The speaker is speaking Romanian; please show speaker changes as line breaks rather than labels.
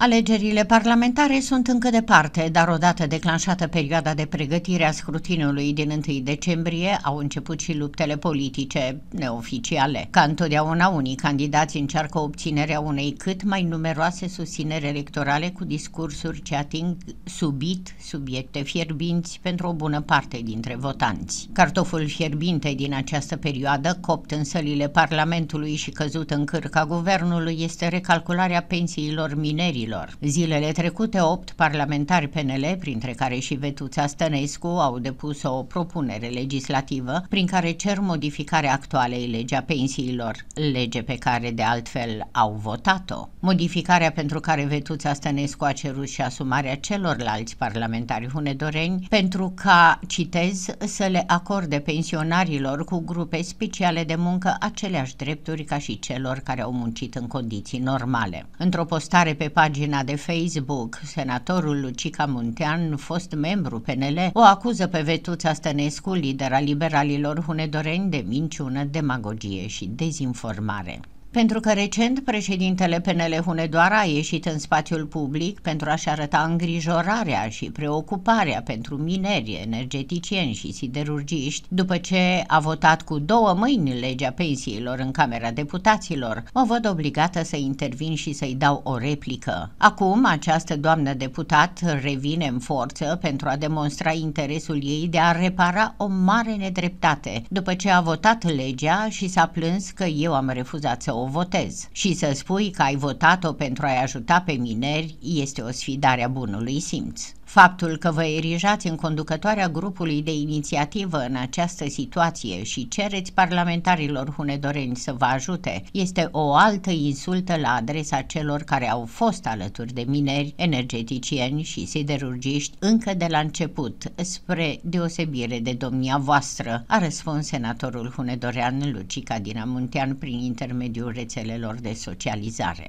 Alegerile parlamentare sunt încă departe, dar odată declanșată perioada de pregătire a scrutinului din 1 decembrie, au început și luptele politice neoficiale. Ca întotdeauna, unii candidați încearcă obținerea unei cât mai numeroase susțineri electorale cu discursuri ce ating subit subiecte fierbinți pentru o bună parte dintre votanți. Cartoful fierbinte din această perioadă, copt în sălile Parlamentului și căzut în cârca guvernului, este recalcularea pensiilor minerilor legilor. Zilele trecute, opt parlamentari PNL, printre care și Vetuța Stănescu, au depus o propunere legislativă prin care cer modificarea actualei legea pensiilor, lege pe care de altfel au votat-o. Modificarea pentru care Vetuța Stănescu a cerut și asumarea celorlalți parlamentari hunedoreni pentru ca, citez, să le acorde pensionarilor cu grupe speciale de muncă aceleași drepturi ca și celor care au muncit în condiții normale. Într-o postare pe pagina pagina de Facebook. Senatorul Lucica Muntean, fost membru PNL, o acuză pe Vetuța Stănescu, lidera liberalilor hunedoreni, de minciună, demagogie și dezinformare. Pentru că recent președintele PNL Hunedoara a ieșit în spațiul public pentru a-și arăta îngrijorarea și preocuparea pentru mineri, energeticieni și siderurgiști, după ce a votat cu două mâini legea pensiilor în Camera Deputaților, mă văd obligată să intervin și să-i dau o replică. Acum, această doamnă deputat revine în forță pentru a demonstra interesul ei de a repara o mare nedreptate, după ce a votat legea și s-a plâns că eu am refuzat să o votez. Și să spui că ai votat-o pentru a-i ajuta pe mineri este o sfidare a bunului simț. Faptul că vă erijați în conducătoarea grupului de inițiativă în această situație și cereți parlamentarilor hunedoreni să vă ajute este o altă insultă la adresa celor care au fost alături de mineri, energeticieni și siderurgiști încă de la început, spre deosebire de domnia voastră, a răspuns senatorul hunedorean Lucica Dinamuntean prin intermediul rețelelor de socializare.